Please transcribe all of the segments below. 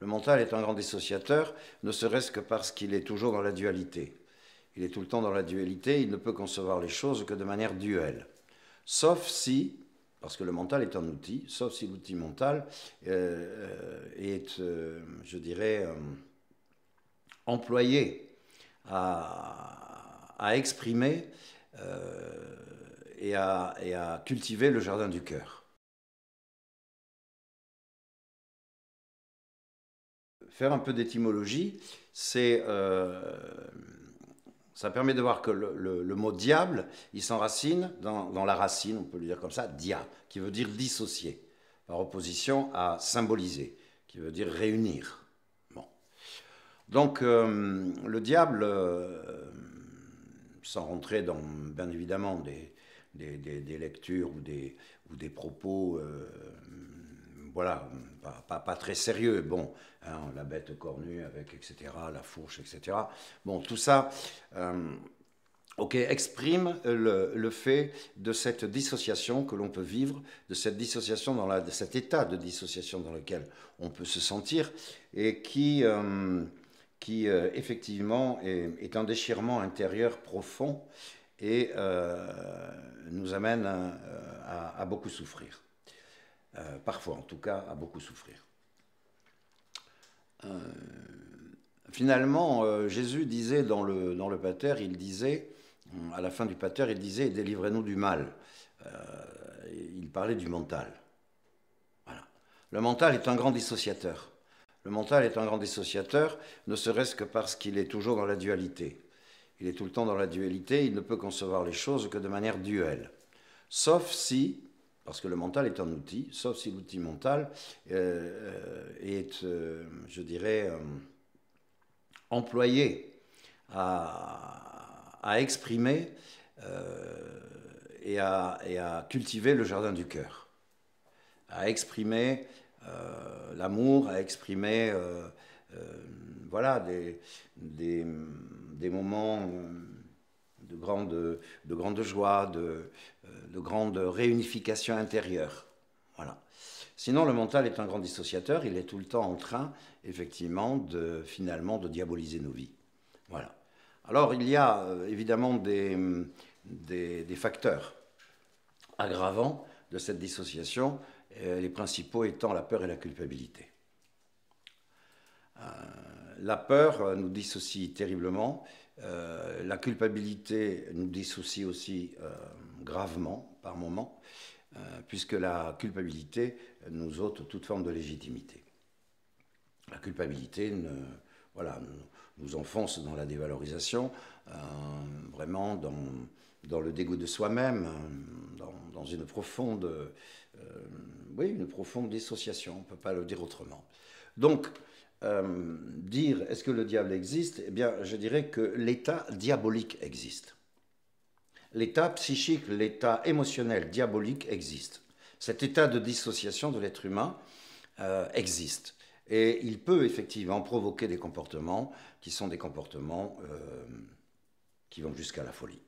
Le mental est un grand dissociateur, ne serait-ce que parce qu'il est toujours dans la dualité. Il est tout le temps dans la dualité, il ne peut concevoir les choses que de manière duelle. Sauf si, parce que le mental est un outil, sauf si l'outil mental euh, euh, est, euh, je dirais, employé à, exprimer et à cultiver le jardin du cœur. faire un peu d'étymologie, c'est euh, ça permet de voir que le, mot diable, il s'enracine dans, la racine, on peut le dire comme ça, dia, qui veut dire dissocier, par opposition à symboliser, qui veut dire réunir. Bon. Donc euh, le diable, euh, sans rentrer dans, bien évidemment, des, lectures ou des, propos voilà, pas, très sérieux. Bon, hein, la bête cornue avec, etc., la fourche, etc. Bon, tout ça, euh, exprime euh, le, fait de cette dissociation que l'on peut vivre, de cette dissociation dans de cet état de dissociation dans lequel on peut se sentir et qui, euh, qui effectivement est, un déchirement intérieur profond et nous amène à beaucoup souffrir. Euh, parfois en tout cas, à beaucoup souffrir. Euh, finalement, euh, Jésus disait dans le, dans le Pater, il disait, à la fin du Pater, il disait, délivrez-nous du mal. il parlait du mental. Voilà. Le mental est un grand dissociateur. Le mental est un grand dissociateur, ne serait-ce que parce qu'il est toujours dans la dualité. Il est tout le temps dans la dualité, il ne peut concevoir les choses que de manière duelle. Sauf si parce que le mental est un outil, sauf si l'outil mental euh, euh, est, euh, je dirais, employé à, exprimer et à, cultiver le jardin du cœur, à exprimer l'amour, à exprimer voilà, des moments de grandes de de, euh, de grande réunification intérieure. Voilà. Sinon, le mental est un grand dissociateur, il est tout le temps en train, effectivement, de, finalement, de diaboliser nos vies. Voilà. Alors, il y a euh, évidemment des, facteurs aggravants de cette dissociation, euh, les principaux étant la peur et la culpabilité. la peur nous dissocie terriblement euh, la culpabilité nous dissocie aussi euh, gravement par moments, euh, puisque la culpabilité nous ôte toute forme de légitimité. La culpabilité voilà, nous, enfonce dans la dévalorisation, vraiment dans, le dégoût de soi-même, dans, une profonde, oui, une profonde dissociation, on ne peut pas le dire autrement. Donc, euh, dire est-ce que le diable existe Eh bien, je dirais que l'état diabolique existe. L'état psychique, l'état émotionnel diabolique existe. Cet état de dissociation de l'être humain euh, existe. Et il peut effectivement provoquer des comportements qui sont des comportements euh, qui vont jusqu'à la folie.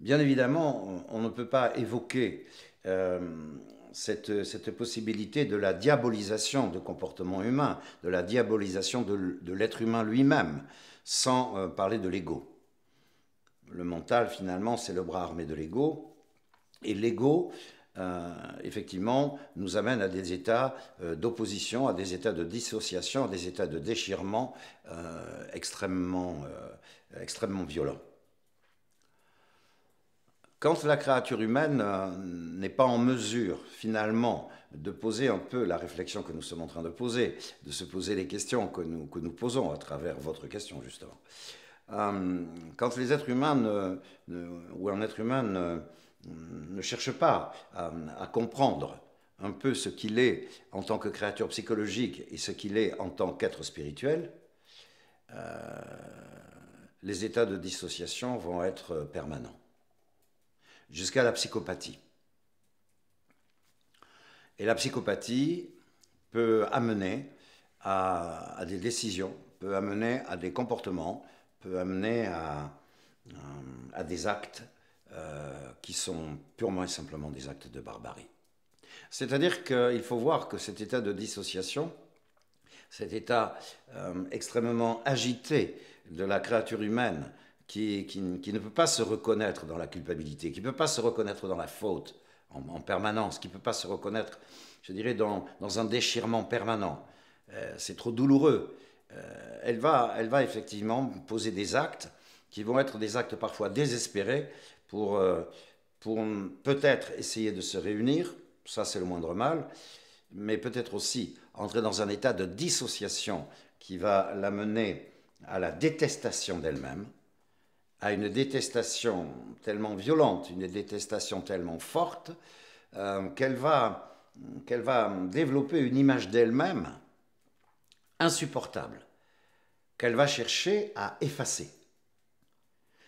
Bien évidemment, on ne peut pas évoquer euh, cette, cette, possibilité de la diabolisation de comportement humain, de la diabolisation de, de l'être humain lui-même, sans euh, parler de l'ego. Le mental, finalement, c'est le bras armé de l'ego. Et l'ego, euh, effectivement, nous amène à des états d'opposition, à des états de dissociation, à des états de déchirement extrêmement, extrêmement violents. Quand la créature humaine n'est pas en mesure finalement de poser un peu la réflexion que nous sommes en train de poser, de se poser les questions que nous, que nous posons à travers votre question justement. Euh, quand les êtres humains ou un être humain ne, cherche pas à, comprendre un peu ce qu'il est en tant que créature psychologique et ce qu'il est en tant qu'être spirituel, euh, les états de dissociation vont être permanents, jusqu'à la psychopathie. Et la psychopathie peut amener à, des décisions, peut amener à des comportements, peut amener à, euh, des actes euh, qui sont purement et simplement des actes de barbarie. C'est-à-dire qu'il faut voir que cet état de dissociation, cet état euh, extrêmement agité de la créature humaine qui, ne peut pas se reconnaître dans la culpabilité, qui ne peut pas se reconnaître dans la faute, en, permanence, qui ne peut pas se reconnaître, je dirais, dans, un déchirement permanent. Euh, c'est trop douloureux. Euh, elle, va, elle va effectivement poser des actes qui vont être des actes parfois désespérés pour, euh, pour peut-être essayer de se réunir, ça c'est le moindre mal, mais peut-être aussi entrer dans un état de dissociation qui va l'amener à la détestation d'elle-même, à une détestation tellement violente, une détestation tellement forte, euh, qu'elle va, qu'elle va développer une image d'elle-même insupportable, qu'elle va chercher à effacer.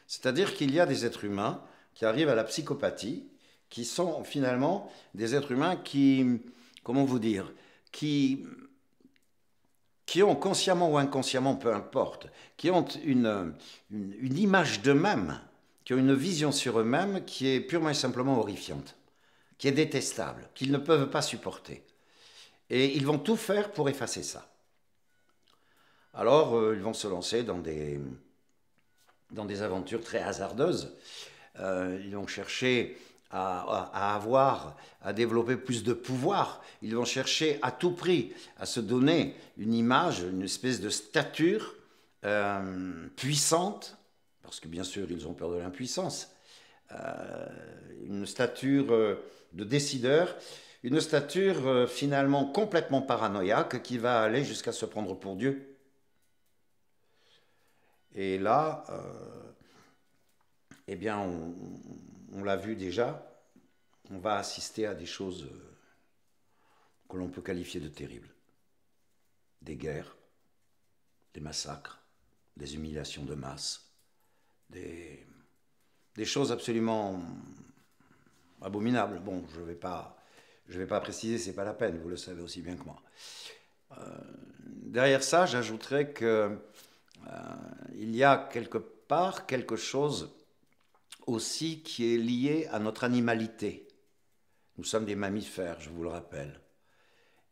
C'est-à-dire qu'il y a des êtres humains qui arrivent à la psychopathie, qui sont finalement des êtres humains qui, comment vous dire, qui qui ont consciemment ou inconsciemment, peu importe, qui ont une, une, image d'eux-mêmes, qui ont une vision sur eux-mêmes qui est purement et simplement horrifiante, qui est détestable, qu'ils ne peuvent pas supporter. Et ils vont tout faire pour effacer ça. Alors, euh, ils vont se lancer dans des, dans des aventures très hasardeuses. Euh, ils vont chercher à, avoir, à développer plus de pouvoir. Ils vont chercher à tout prix à se donner une image, une espèce de stature euh, puissante, parce que bien sûr ils ont peur de l'impuissance, euh, une stature euh, de décideur, une stature finalement complètement paranoïaque qui va aller jusqu'à se prendre pour Dieu. Et là, eh bien, on, l'a vu déjà, on va assister à des choses euh, que l'on peut qualifier de terribles. Des guerres, des massacres, des humiliations de masse, des, choses absolument abominables. Bon, je ne vais, pas, je vais pas préciser, c'est pas la peine, vous le savez aussi bien que moi. Euh, derrière ça, j'ajouterais qu'il euh, y a quelque part quelque chose aussi qui est lié à notre animalité. Nous sommes des mammifères, je vous le rappelle.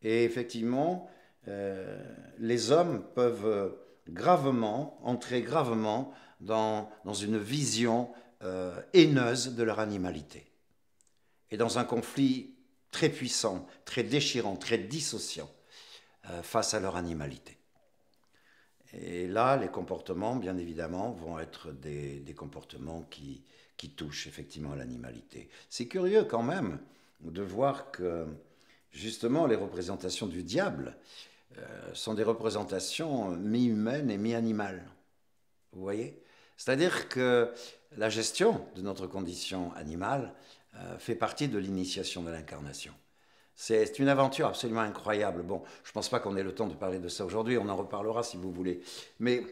Et effectivement, euh, les hommes peuvent euh, gravement, entrer gravement dans, une vision euh, haineuse de leur animalité. Et dans un conflit très puissant, très déchirant, très dissociant face à leur animalité. Et là, les comportements, bien évidemment, vont être des comportements qui, qui touche effectivement à l'animalité. C'est curieux quand même de voir que justement les représentations du diable euh, sont des représentations euh, mi-humaines et mi-animales. Vous voyez C'est-à-dire que la gestion de notre condition animale euh, fait partie de l'initiation de l'incarnation. C'est une aventure absolument incroyable. Bon, je ne pense pas qu'on ait le temps de parler de ça aujourd'hui, on en reparlera si vous voulez. Mais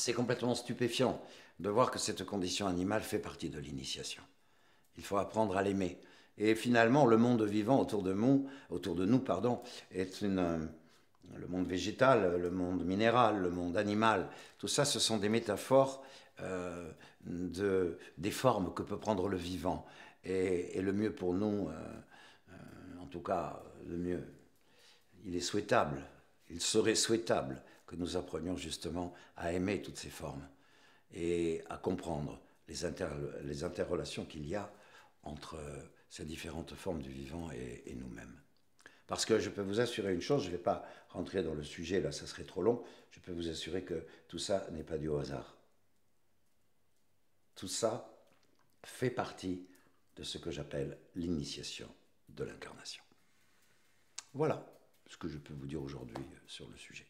c'est complètement stupéfiant de voir que cette condition animale fait partie de l'initiation. Il faut apprendre à l'aimer. Et finalement, le monde vivant autour de, nous, autour de nous pardon, est une, le monde végétal, le monde minéral, le monde animal, tout ça, ce sont des métaphores euh, de, des formes que peut prendre le vivant. Et, le mieux pour nous, euh, euh, en tout cas, le mieux, il est souhaitable, il serait souhaitable que nous apprenions justement à aimer toutes ces formes et à comprendre les, les interrelations qu'il y a entre euh, ces différentes formes du vivant et, et nous-mêmes. Parce que je peux vous assurer une chose, je ne vais pas rentrer dans le sujet, là ça serait trop long, je peux vous assurer que tout ça n'est pas dû au hasard. Tout ça fait partie de ce que j'appelle l'initiation de l'incarnation. Voilà ce que je peux vous dire aujourd'hui euh, sur le sujet.